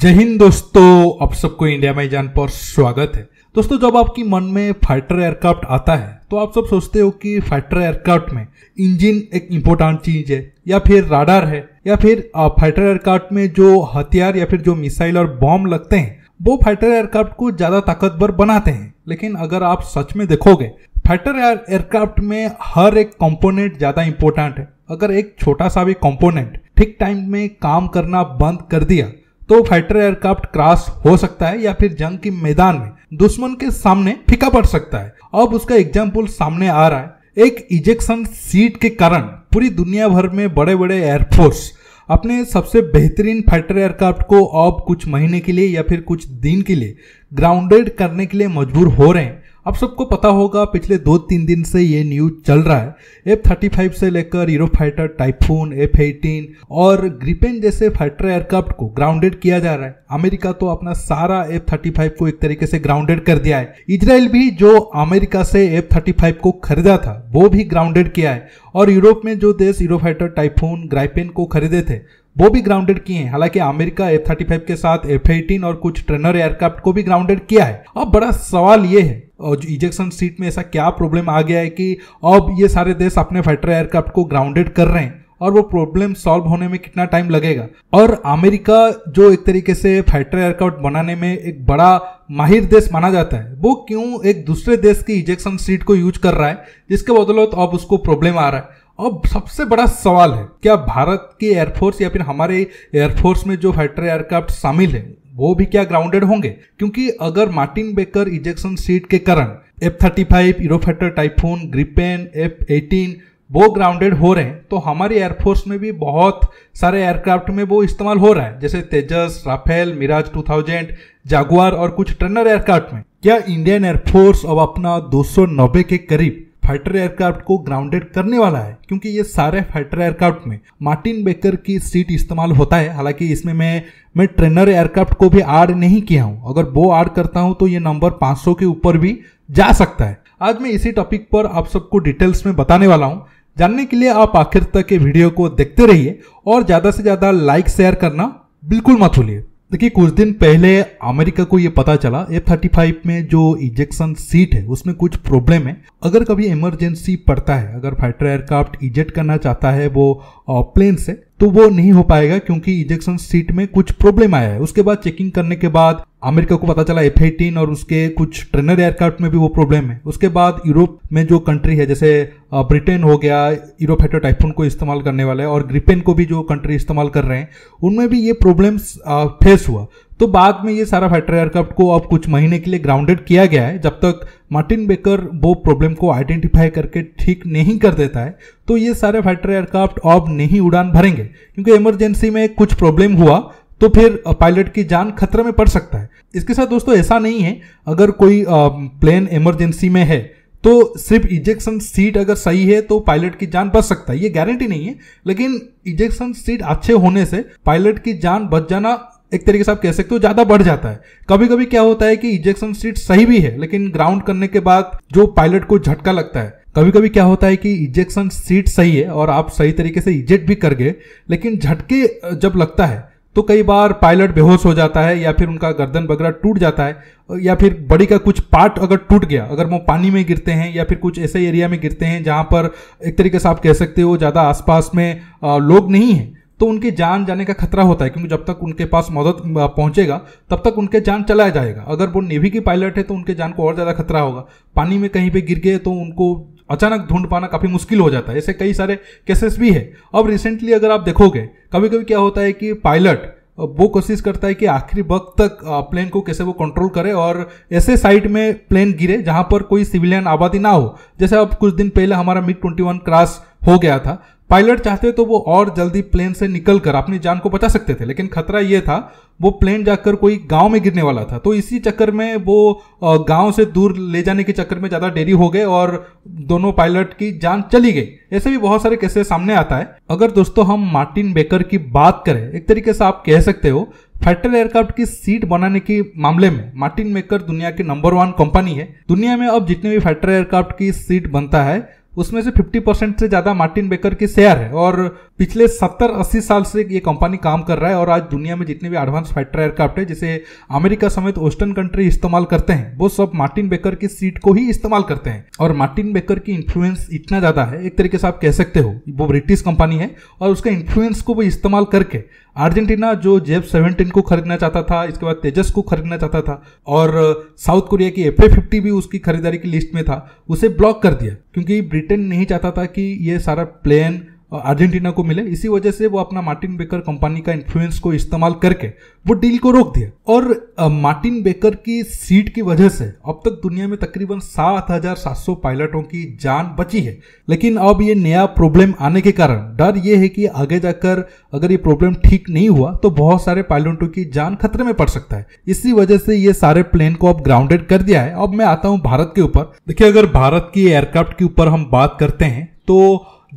जय हिंद दोस्तों आप सबको इंडिया माई जान पर स्वागत है दोस्तों जब आपकी मन में फाइटर एयरक्राफ्ट आता है तो आप सब सोचते हो कि फाइटर एयरक्राफ्ट में इंजन एक इम्पोर्टेंट चीज है या फिर राडार है या फिर फाइटर एयरक्राफ्ट में जो हथियार या फिर जो मिसाइल और बॉम्ब लगते हैं वो फाइटर एयरक्राफ्ट को ज्यादा ताकतवर बनाते हैं लेकिन अगर आप सच में देखोगे फाइटर एयरक्राफ्ट में हर एक कंपोनेंट ज्यादा इंपॉर्टेंट है अगर एक छोटा सा भी कंपोनेंट ठीक टाइम में काम करना बंद कर दिया तो फाइटर एयरक्राफ्ट क्रॉस हो सकता है या फिर जंग के मैदान में दुश्मन के सामने फीका पड़ सकता है अब उसका एग्जाम्पल सामने आ रहा है एक इजेक्शन सीट के कारण पूरी दुनिया भर में बड़े बड़े एयरफोर्स अपने सबसे बेहतरीन फाइटर एयरक्राफ्ट को अब कुछ महीने के लिए या फिर कुछ दिन के लिए ग्राउंडेड करने के लिए मजबूर हो रहे हैं आप सबको पता होगा पिछले दो तीन दिन से ये न्यूज चल रहा है एफ थर्टी फाइव से लेकर Eurofighter Typhoon F eighteen और ग्रिपेन जैसे फाइटर एयरक्राफ्ट को ग्राउंडेड किया जा रहा है अमेरिका तो अपना सारा एफ थर्टी फाइव को एक तरीके से ग्राउंडेड कर दिया है इसराइल भी जो अमेरिका से एफ थर्टी फाइव को खरीदा था वो भी ग्राउंडेड किया है और यूरोप में जो देश यूरो फाइटर टाइफून ग्राइपेन को खरीदे थे वो भी ग्राउंडेड किए हैं हालांकि अमेरिका एफ थर्टी फाइव के साथ एफ एटीन और कुछ ट्रेनर एयरक्राफ्ट को भी ग्राउंडेड किया है अब बड़ा सवाल ये है और इजेक्शन सीट में ऐसा क्या प्रॉब्लम आ गया है कि अब ये सारे देश अपने फाइटर एयरक्राफ्ट को ग्राउंडेड कर रहे हैं और वो प्रॉब्लम सॉल्व होने में कितना टाइम लगेगा और अमेरिका जो एक तरीके से फाइटर एयरक्राफ्ट बनाने में एक बड़ा माहिर देश माना जाता है वो क्यों एक दूसरे देश की इजेक्शन सीट को यूज कर रहा है जिसके बदौलत अब उसको प्रॉब्लम आ रहा है अब सबसे बड़ा सवाल है क्या भारत की एयरफोर्स या फिर हमारे एयरफोर्स में जो फाइटर एयरक्राफ्ट शामिल है वो भी क्या ग्राउंडेड होंगे क्योंकि अगर मार्टिन बेकर इजेक्शन सीट के कारण F thirty five Eurofighter Typhoon Gripen F eighteen वो ग्राउंडेड हो रहे हैं तो हमारी एयरफोर्स में भी बहुत सारे एयरक्राफ्ट में वो इस्तेमाल हो रहा है जैसे तेजस राफेल मिराज 2000 जागुआर और कुछ ट्रेनर एयरक्राफ्ट में क्या इंडियन एयरफोर्स अब अपना दो के करीब फाइटर एयरक्राफ्ट को ग्राउंडेड करने वाला है क्योंकि ये सारे फाइटर एयरक्राफ्ट में मार्टिन बेकर की सीट इस्तेमाल होता है हालांकि इसमें मैं मैं ट्रेनर एयरक्राफ्ट को भी आड नहीं किया हूँ अगर वो आड करता हूँ तो ये नंबर 500 के ऊपर भी जा सकता है आज मैं इसी टॉपिक पर आप सबको डिटेल्स में बताने वाला हूँ जानने के लिए आप आखिर तक ये वीडियो को देखते रहिए और ज़्यादा से ज़्यादा लाइक शेयर करना बिल्कुल मत भूलिए देखिए कुछ दिन पहले अमेरिका को ये पता चला एफ थर्टी फाइव में जो इजेक्शन सीट है उसमें कुछ प्रॉब्लम है अगर कभी इमरजेंसी पड़ता है अगर फाइटर एयरक्राफ्ट इजेक्ट करना चाहता है वो प्लेन से तो वो नहीं हो पाएगा क्योंकि इजेक्शन सीट में कुछ प्रॉब्लम आया है उसके बाद चेकिंग करने के बाद अमेरिका को पता चला एफ एटीन और उसके कुछ ट्रेनर एयरक्राफ्ट में भी वो प्रॉब्लम है उसके बाद यूरोप में जो कंट्री है जैसे ब्रिटेन हो गया यूरोप हेटो टाइफून को इस्तेमाल करने वाले और ग्रिपेन को भी जो कंट्री इस्तेमाल कर रहे हैं उनमें भी ये प्रॉब्लम्स फेस हुआ तो बाद में ये सारा फाइटर एयरक्राफ्ट को अब कुछ महीने के लिए ग्राउंडेड किया गया है जब तक मार्टिन बेकर वो प्रॉब्लम को आइडेंटिफाई करके ठीक नहीं कर देता है तो ये सारे फाइटर एयरक्राफ्ट अब नहीं उड़ान भरेंगे क्योंकि इमरजेंसी में कुछ प्रॉब्लम हुआ तो फिर पायलट की जान खतरे में पड़ सकता है इसके साथ दोस्तों ऐसा नहीं है अगर कोई प्लेन इमरजेंसी में है तो सिर्फ इजेक्शन सीट अगर सही है तो पायलट की जान बच सकता है ये गारंटी नहीं है लेकिन इजेक्शन सीट अच्छे होने से पायलट की जान बच जाना एक तरीके से आप कह सकते हो ज्यादा बढ़ जाता है कभी कभी क्या होता है कि इजेक्शन सीट सही भी है लेकिन ग्राउंड करने के बाद जो पायलट को झटका लगता है कभी कभी क्या होता है कि इजेक्शन सीट सही है और आप सही तरीके से इजेक्ट भी कर गए लेकिन झटके जब लगता है तो कई बार पायलट बेहोश हो जाता है या फिर उनका गर्दन वगैरह टूट जाता है या फिर बड़ी का कुछ पार्ट अगर टूट गया अगर वो पानी में गिरते हैं या फिर कुछ ऐसे एरिया में गिरते हैं जहाँ पर एक तरीके से आप कह सकते हो ज़्यादा आसपास में लोग नहीं है तो उनकी जान जाने का खतरा होता है क्योंकि जब तक उनके पास मदद पहुंचेगा तब तक उनके जान चलाया जाएगा अगर वो नेवी की पायलट है तो उनके जान को और ज़्यादा खतरा होगा पानी में कहीं पे गिर गए तो उनको अचानक ढूंढ पाना काफ़ी मुश्किल हो जाता है ऐसे कई सारे केसेस भी है अब रिसेंटली अगर आप देखोगे कभी कभी क्या होता है कि पायलट वो कोशिश करता है कि आखिरी वक्त तक प्लेन को कैसे वो कंट्रोल करे और ऐसे साइट में प्लेन गिरे जहां पर कोई सिविलियन आबादी ना हो जैसे अब कुछ दिन पहले हमारा मिग ट्वेंटी वन क्रास हो गया था पायलट चाहते तो वो और जल्दी प्लेन से निकल कर अपनी जान को बचा सकते थे लेकिन खतरा ये था वो प्लेन जाकर कोई गांव में गिरने वाला था तो इसी चक्कर में वो गांव से दूर ले जाने के चक्कर में ज़्यादा देरी हो गए और दोनों पायलट की जान चली गई ऐसे भी बहुत सारे केसेस सामने आता है अगर दोस्तों हम मार्टिन बेकर की बात करें एक तरीके से आप कह सकते हो फाइटर एयरक्राफ्ट की सीट बनाने के मामले में मार्टिन मेकर दुनिया की नंबर वन कंपनी है दुनिया में अब जितने भी फाइटर एयरक्राफ्ट की सीट बनता है उसमें से 50 परसेंट से ज़्यादा मार्टिन बेकर की शेयर है और पिछले 70-80 साल से ये कंपनी काम कर रहा है और आज दुनिया में जितने भी एडवांस फाइटर एयरक्राफ्ट है जिसे अमेरिका समेत वेस्टर्न कंट्री इस्तेमाल करते हैं वो सब मार्टिन बेकर की सीट को ही इस्तेमाल करते हैं और मार्टिन बेकर की इन्फ्लुएंस इतना ज़्यादा है एक तरीके से आप कह सकते हो वो ब्रिटिश कंपनी है और उसका इन्फ्लुएंस को वो इस्तेमाल करके अर्जेंटीना जो जेब सेवेंटीन को खरीदना चाहता था इसके बाद तेजस को खरीदना चाहता था और साउथ कोरिया की एफ फिफ्टी भी उसकी खरीदारी की लिस्ट में था उसे ब्लॉक कर दिया क्योंकि ब्रिटेन नहीं चाहता था कि ये सारा प्लेन अर्जेंटीना को मिले इसी वजह से वो अपना मार्टिन बेकर कंपनी का इन्फ्लुएंस को इस्तेमाल करके वो डील को रोक दिया और मार्टिन बेकर की सीट की वजह से अब तक दुनिया में तकरीबन सौ पायलटों की जान बची है लेकिन अब ये नया प्रॉब्लम आने के कारण डर ये है कि आगे जाकर अगर ये प्रॉब्लम ठीक नहीं हुआ तो बहुत सारे पायलटों की जान खतरे में पड़ सकता है इसी वजह से ये सारे प्लेन को अब ग्राउंडेड कर दिया है अब मैं आता हूँ भारत के ऊपर देखिये अगर भारत की एयरक्राफ्ट के ऊपर हम बात करते हैं तो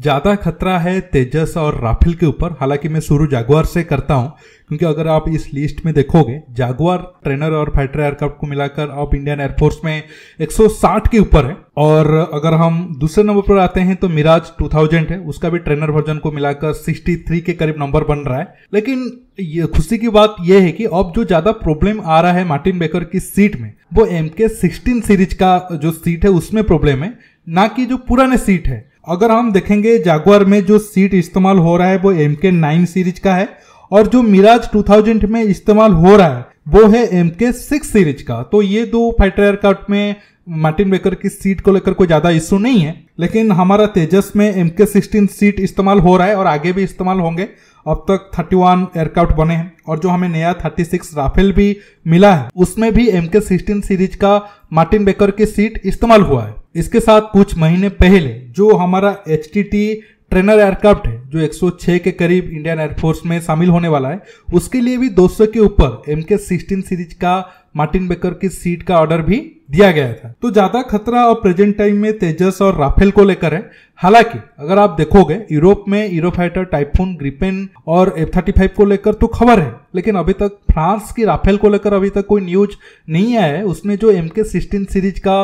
ज़्यादा खतरा है तेजस और राफेल के ऊपर हालांकि मैं शुरू जागुआर से करता हूं क्योंकि अगर आप इस लिस्ट में देखोगे जागुआर ट्रेनर और फाइटर एयरक्राफ्ट को मिलाकर आप इंडियन एयरफोर्स में 160 के ऊपर है और अगर हम दूसरे नंबर पर आते हैं तो मिराज 2000 है उसका भी ट्रेनर वर्जन को मिलाकर 63 के करीब नंबर बन रहा है लेकिन ये खुशी की बात यह है कि अब जो ज्यादा प्रॉब्लम आ रहा है मार्टिन बेकर की सीट में वो एम के सिक्सटीन सीरीज का जो सीट है उसमें प्रॉब्लम है ना कि जो पुराने सीट है अगर हम देखेंगे जागुआर में जो सीट इस्तेमाल हो रहा है वो एम के नाइन सीरीज का है और जो मिराज 2000 में इस्तेमाल हो रहा है वो है एम के सिक्स सीरीज का तो ये दो फाइटर एयरक्राफ्ट में मार्टिन बेकर की सीट को लेकर कोई ज्यादा इश्यू नहीं है लेकिन हमारा तेजस में एम के सिक्सटीन सीट इस्तेमाल हो रहा है और आगे भी इस्तेमाल होंगे अब तक 31 एयरक्राफ्ट बने हैं और जो हमें नया 36 राफेल भी मिला है उसमें भी एम के सिक्सटीन सीरीज का मार्टिन बेकर की सीट इस्तेमाल हुआ है इसके साथ कुछ महीने पहले जो हमारा एच ट्रेनर एयरक्राफ्ट है जो 106 के करीब इंडियन एयरफोर्स में शामिल होने वाला है उसके लिए भी 200 के ऊपर एम के सिक्सटीन सीरीज का मार्टिन बेकर की सीट का ऑर्डर भी दिया गया था तो ज्यादा खतरा और प्रेजेंट टाइम में तेजस और राफेल को लेकर है हालांकि अगर आप देखोगे यूरोप में यूरोफाइटर टाइफून ग्रिपेन और एफ थर्टी फाइव को लेकर तो खबर है लेकिन अभी तक फ्रांस की राफेल को लेकर अभी तक कोई न्यूज नहीं आया है उसमें जो एम के सिक्सटीन सीरीज का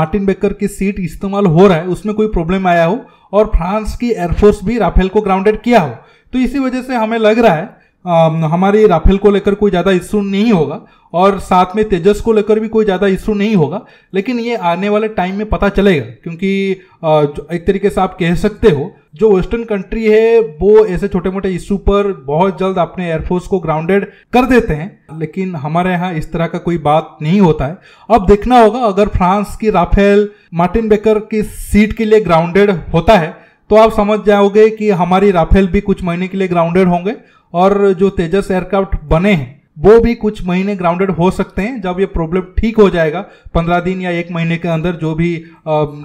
मार्टिन बेकर की सीट इस्तेमाल हो रहा है उसमें कोई प्रॉब्लम आया हो और फ्रांस की एयरफोर्स भी राफेल को ग्राउंडेड किया हो तो इसी वजह से हमें लग रहा है हमारे राफेल को लेकर कोई ज़्यादा इशू नहीं होगा और साथ में तेजस को लेकर भी कोई ज़्यादा इशू नहीं होगा लेकिन ये आने वाले टाइम में पता चलेगा क्योंकि एक तरीके से आप कह सकते हो जो वेस्टर्न कंट्री है वो ऐसे छोटे मोटे इशू पर बहुत जल्द अपने एयरफोर्स को ग्राउंडेड कर देते हैं लेकिन हमारे यहाँ इस तरह का कोई बात नहीं होता है अब देखना होगा अगर फ्रांस की राफेल मार्टिन बेकर की सीट के लिए ग्राउंडेड होता है तो आप समझ जाओगे कि हमारी राफेल भी कुछ महीने के लिए ग्राउंडेड होंगे और जो तेजस एयरक्राफ्ट बने हैं वो भी कुछ महीने ग्राउंडेड हो सकते हैं जब ये प्रॉब्लम ठीक हो जाएगा पंद्रह दिन या एक महीने के अंदर जो भी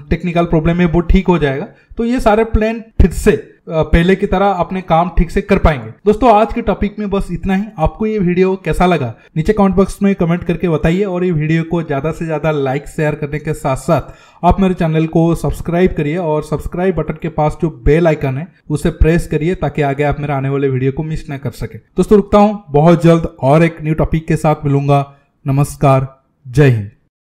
टेक्निकल प्रॉब्लम है वो ठीक हो जाएगा तो ये सारे प्लान फिर से पहले की तरह अपने काम ठीक से कर पाएंगे दोस्तों आज के टॉपिक में बस इतना ही आपको ये वीडियो कैसा लगा नीचे कमेंट बॉक्स में कमेंट करके बताइए और ये वीडियो को ज्यादा से ज्यादा लाइक शेयर करने के साथ साथ आप मेरे चैनल को सब्सक्राइब करिए और सब्सक्राइब बटन के पास जो बेल आइकन है उसे प्रेस करिए ताकि आगे आप मेरे आने वाले वीडियो को मिस ना कर सके दोस्तों रुकता हूँ बहुत जल्द और एक न्यू टॉपिक के साथ मिलूंगा नमस्कार जय हिंद